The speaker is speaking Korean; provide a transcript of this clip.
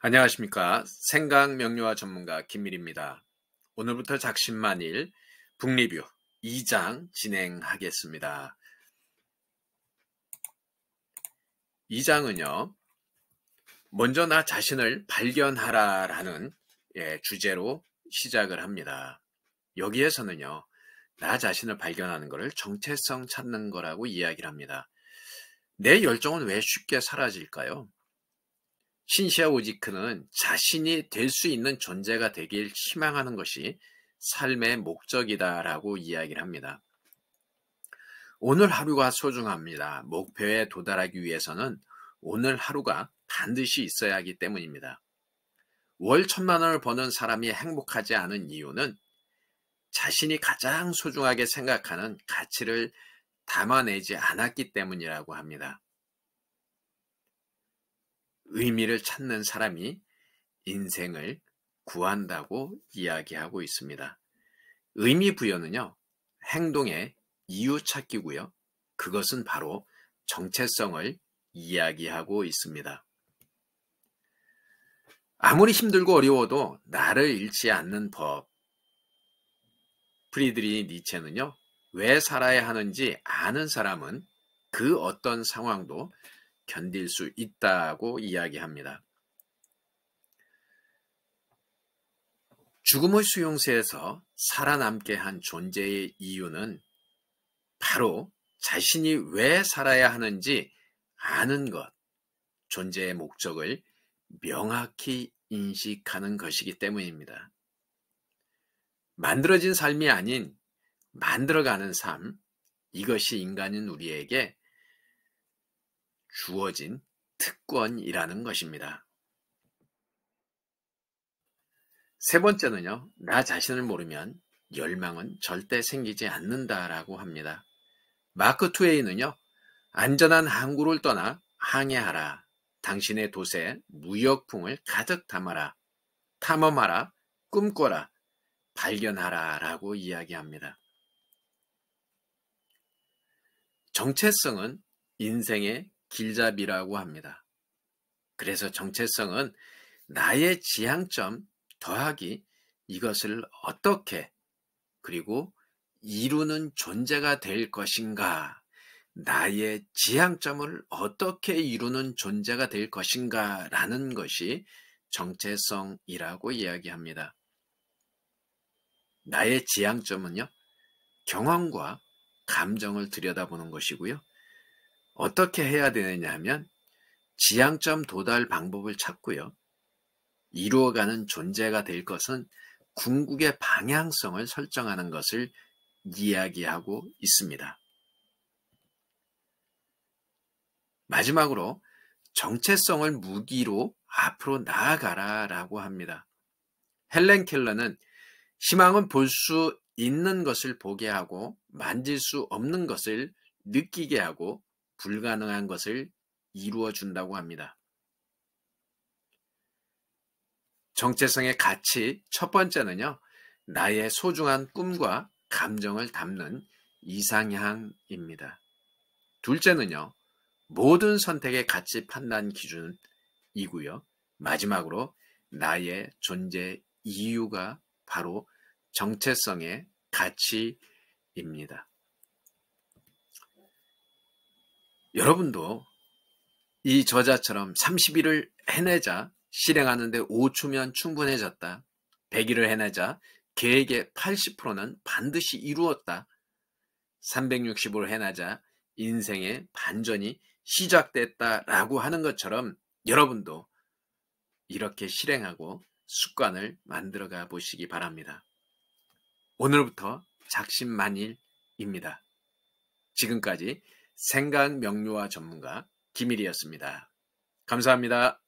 안녕하십니까. 생강 명료화 전문가 김밀입니다. 오늘부터 작심만일 북리뷰 2장 진행하겠습니다. 2장은요. 먼저 나 자신을 발견하라라는 예, 주제로 시작을 합니다. 여기에서는요. 나 자신을 발견하는 것을 정체성 찾는 거라고 이야기를 합니다. 내 열정은 왜 쉽게 사라질까요? 신시아 우지크는 자신이 될 수 있는 존재가 되길 희망하는 것이 삶의 목적이다라고 이야기를 합니다. 오늘 하루가 소중합니다. 목표에 도달하기 위해서는 오늘 하루가 반드시 있어야 하기 때문입니다. 월 천만 원을 버는 사람이 행복하지 않은 이유는 자신이 가장 소중하게 생각하는 가치를 담아내지 않았기 때문이라고 합니다. 의미를 찾는 사람이 인생을 구한다고 이야기하고 있습니다. 의미 부여는요, 행동의 이유 찾기고요. 그것은 바로 정체성을 이야기하고 있습니다. 아무리 힘들고 어려워도 나를 잃지 않는 법. 프리드리 니체는요, 왜 살아야 하는지 아는 사람은 그 어떤 상황도 견딜 수 있다고 이야기합니다. 죽음의 수용소에서 살아남게 한 존재의 이유는 바로 자신이 왜 살아야 하는지 아는 것, 존재의 목적을 명확히 인식하는 것이기 때문입니다. 만들어진 삶이 아닌 만들어가는 삶, 이것이 인간인 우리에게 주어진 특권이라는 것입니다. 세 번째는요, 나 자신을 모르면 열망은 절대 생기지 않는다라고 합니다. 마크 투웨이는요, 안전한 항구를 떠나 항해하라. 당신의 도세 무역풍을 가득 담아라. 탐험하라. 꿈꿔라. 발견하라. 라고 이야기합니다. 정체성은 인생의 길잡이라고 합니다. 그래서 정체성은 나의 지향점 더하기 이것을 어떻게 그리고 이루는 존재가 될 것인가 나의 지향점을 어떻게 이루는 존재가 될 것인가 라는 것이 정체성이라고 이야기합니다. 나의 지향점은요, 경험과 감정을 들여다보는 것이고요. 어떻게 해야 되느냐 하면 지향점 도달 방법을 찾고요. 이루어가는 존재가 될 것은 궁극의 방향성을 설정하는 것을 이야기하고 있습니다. 마지막으로 정체성을 무기로 앞으로 나아가라 라고 합니다. 헬렌 켈러는 희망은 볼 수 있는 것을 보게 하고 만질 수 없는 것을 느끼게 하고 불가능한 것을 이루어 준다고 합니다. 정체성의 가치 첫 번째는요. 나의 소중한 꿈과 감정을 담는 이상향입니다. 둘째는요. 모든 선택의 가치 판단 기준이고요. 마지막으로 나의 존재 이유가 바로 정체성의 가치입니다. 여러분도 이 저자처럼 30일을 해내자 실행하는데 5초면 충분해졌다. 100일을 해내자 계획의 80%는 반드시 이루었다. 365를 해내자 인생의 반전이 시작됐다라고 하는 것처럼 여러분도 이렇게 실행하고 습관을 만들어가 보시기 바랍니다. 오늘부터 작심만일입니다. 지금까지 생간 명료화 전문가 김일이었습니다. 감사합니다.